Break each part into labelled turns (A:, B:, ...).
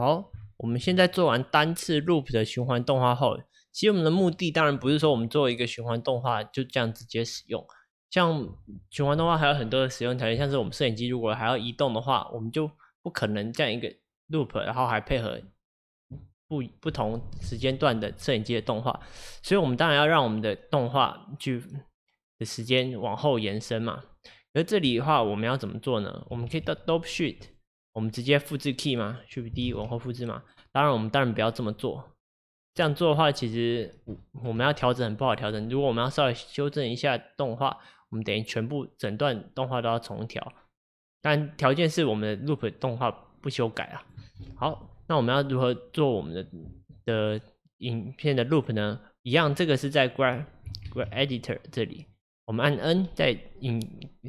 A: 好，我们现在做完单次 loop 的循环动画后，其实我们的目的当然不是说我们做一个循环动画就这样直接使用。像循环动画还有很多的使用条件，像是我们摄影机如果还要移动的话，我们就不可能这样一个 loop，然后还配合不不同时间段的摄影机的动画。所以我们当然要让我们的动画去的时间往后延伸嘛。而这里的话，我们要怎么做呢？我们可以到 dope s h e t 我们直接复制 key 嘛，去第一往后复制嘛。当然，我们当然不要这么做。这样做的话，其实我们要调整很不好调整。如果我们要稍微修正一下动画，我们等于全部整段动画都要重调。但条件是我们的 loop 动画不修改啊。好，那我们要如何做我们的的影片的 loop 呢？一样，这个是在 Graph Editor 这里，我们按 N，在影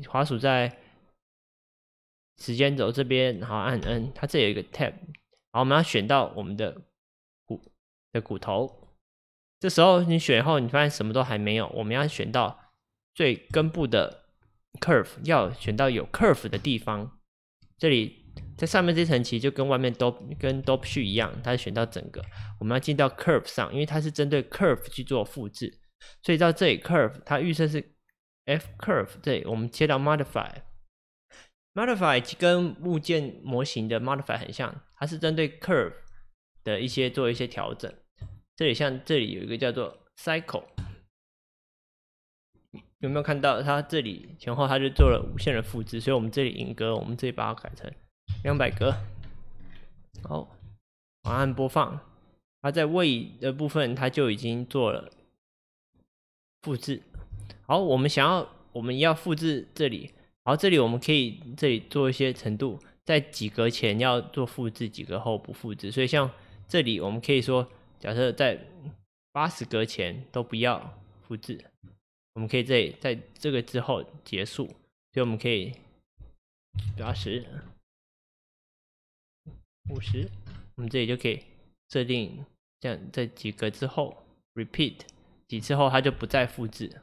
A: 滑鼠在。时间轴这边，然后按 N，它这有一个 Tab，好，我们要选到我们的骨的骨头。这时候你选后，你发现什么都还没有。我们要选到最根部的 Curve，要选到有 Curve 的地方。这里在上面这层其实就跟外面都跟 d o p 一样，它是选到整个。我们要进到 Curve 上，因为它是针对 Curve 去做复制。所以到这里 Curve，它预设是 F Curve。这里我们切到 Modify。Modify 跟物件模型的 Modify 很像，它是针对 Curve 的一些做一些调整。这里像这里有一个叫做 Cycle，有没有看到？它这里前后它就做了无限的复制，所以我们这里引格，我们这里把它改成两百格。好，按播放。它在位的部分它就已经做了复制。好，我们想要我们要复制这里。好，这里我们可以这里做一些程度，在几格前要做复制，几格后不复制。所以像这里我们可以说，假设在八十格前都不要复制，我们可以里在这个之后结束。所以我
B: 们可以八十、五十，
A: 我们这里就可以设定这样，在几格之后 repeat 几次后它就不再复制。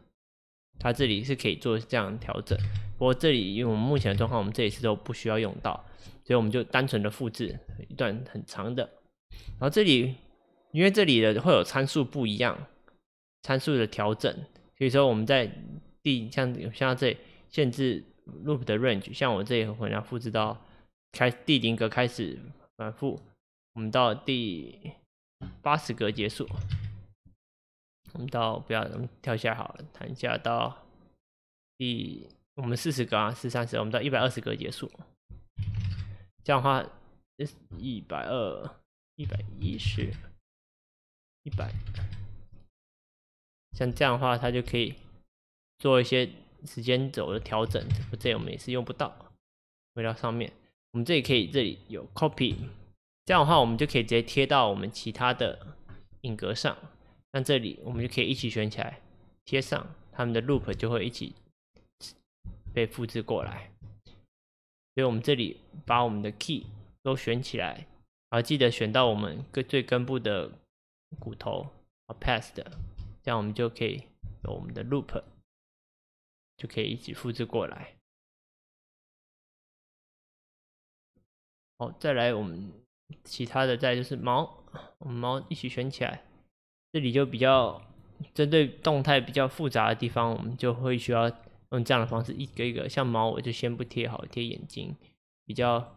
A: 它这里是可以做这样调整。不过这里因为我们目前的状况，我们这一次都不需要用到，所以我们就单纯的复制一段很长的。然后这里因为这里的会有参数不一样，参数的调整，所以说我们在第像像这里限制 loop 的 range，像我这里我们要复制到开第零格开始反复，我们到第八十格结束。我们到不要，我们跳下好了，弹一下到第。我们四十格啊，四三十，我们到一百二十格结束。这样的话，一百二，一百一十，一百，像这样的话，它就可以做一些时间轴的调整。这我们也是用不到。回到上面，我们这里可以，这里有 copy，这样的话，我们就可以直接贴到我们其他的影格上。那这里我们就可以一起选起来，贴上，他们的 loop 就会一起。被复制过来，所以我们这里把我们的 key 都选起来，后记得选到我们最根部的骨头，啊 p a s t 这样我们就可以有我们的 loop，就可以一起复制过来。
B: 好，再来我们
A: 其他的再就是毛，我们毛一起选起来，这里就比较针对动态比较复杂的地方，我们就会需要。用这样的方式，一个一个，像毛我就先不贴好，贴眼睛比较。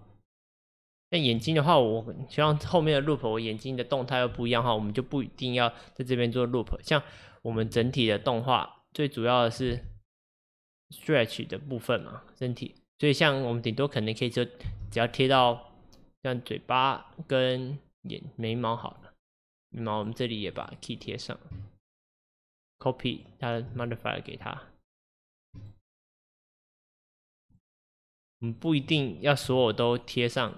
A: 那眼睛的话，我希望后面的 loop，我眼睛的动态又不一样哈，我们就不一定要在这边做 loop。像我们整体的动画，最主要的是 stretch 的部分嘛，身体。所以像我们顶多可能可以就，只要贴到像嘴巴跟眼眉毛好了。眉毛我们这里也把 key 贴上
B: ，copy 它的 modifier 给它。
A: 嗯，不一定要所有都贴上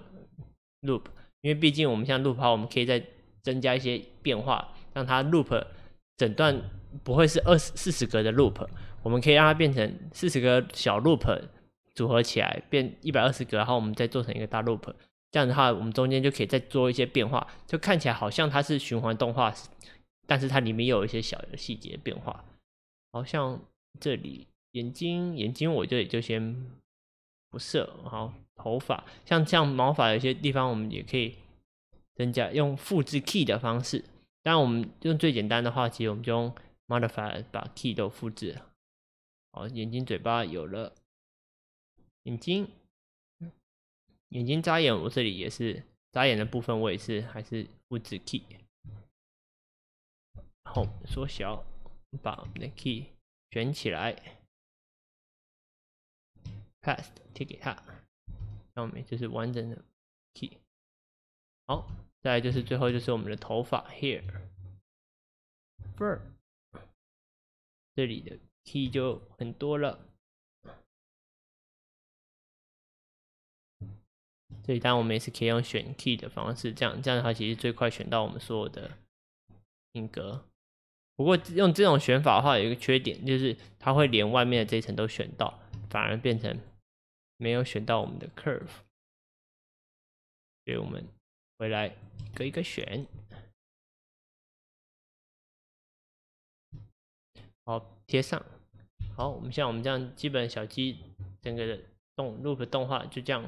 A: loop，因为毕竟我们像 l o 路跑，我们可以再增加一些变化，让它 loop 整段不会是二四四十格的 loop，我们可以让它变成四十个小 loop 组合起来变一百二十格，然后我们再做成一个大 loop，这样的话，我们中间就可以再做一些变化，就看起来好像它是循环动画，但是它里面有一些小的细节变化，好像这里眼睛眼睛我里就先。肤色，好头发，像像毛发有些地方我们也可以增加，用复制 key 的方式。当然，我们用最简单的话，其实我们就用 modify 把 key 都复制。好，眼睛嘴巴有了，
B: 眼睛，眼睛眨眼，我这里也是眨眼的部分，我也是还是复制 key。好，缩小，把我们的 key 卷起来。p a s t 贴给他，那我们就是完整的 key。好，再来就是最后就是我们的头发 hair，fur，这里的 key 就很多了。这里当然我们也是可以用选 key 的方式，
A: 这样这样的话其实最快选到我们所有的音格。不过用这种选法的话有一个缺点，就是它会连外面的这一层都选到，反而变成。没有选到我们的 curve，所以我们回
B: 来一个一个选，
A: 好贴上。好，我们像我们这样基本小鸡整个的动 loop 动画就这样，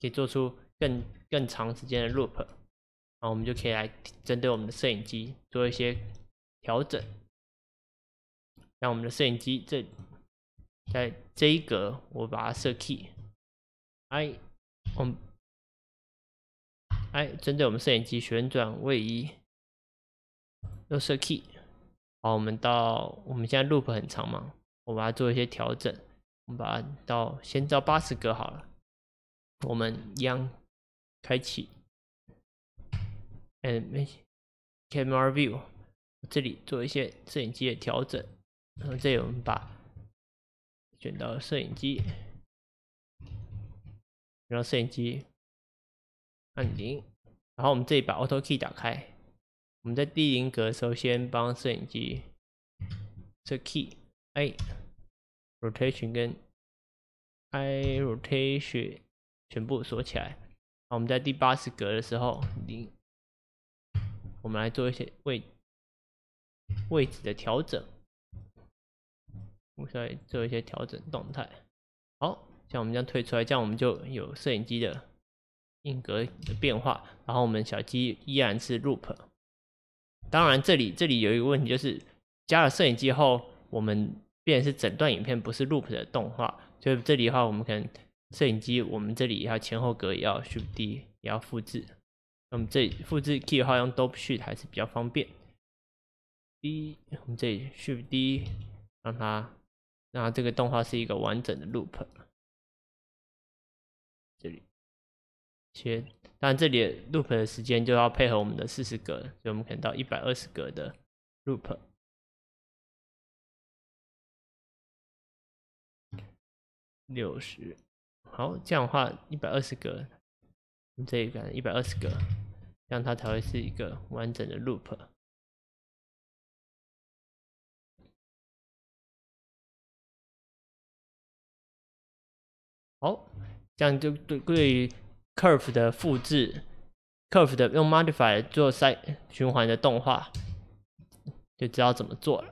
A: 可以做出更更长时间的 loop，然后我们就可以来针对我们的摄影机做一些调整，让我们的摄影机这在这一格我把它设
B: key。I，我们 I 针对我
A: 们摄影机旋转位移，又设 key。好，我们到我们现在 loop 很长嘛，我把它做一些调整。我们把它到先到八十格好了。我们 Young 开启，and camera view，这里做一些摄影机的调整。然后这里我们把选到摄影机。然后摄影机按零，然后我们这里把 Auto Key 打开。我们在第零格的时候，先帮摄影机这 Key A Rotation 跟 I Rotation 全部锁起来。好，我们在第八十格的时候，零，我们来做一些位位置的调整。我们再做一些调整动态。好。像我们这样退出来，这样我们就有摄影机的硬格的变化。然后我们小鸡依然是 loop。当然，这里这里有一个问题，就是加了摄影机后，我们变成是整段影片不是 loop 的动画。所以这里的话，我们可能摄影机，我们这里要前后格要 shift，也要复制。我们这里复制 key 的话用 d o p e s h e e t 还是比较方便。D，我们这里 shift D，让它，它这个动画是一个完整的 loop。
B: 切，但这里 loop 的时间就要配合我们的四十格，所以我们可能到一百二十格的 loop。六十，好，这样的话一百二十格，这一个一百二十格，让它才会是一个完整的 loop。
A: 好，这样就对对。Curve 的复制，Curve 的用 Modify 做 side 循环的动画，就知道怎么做了。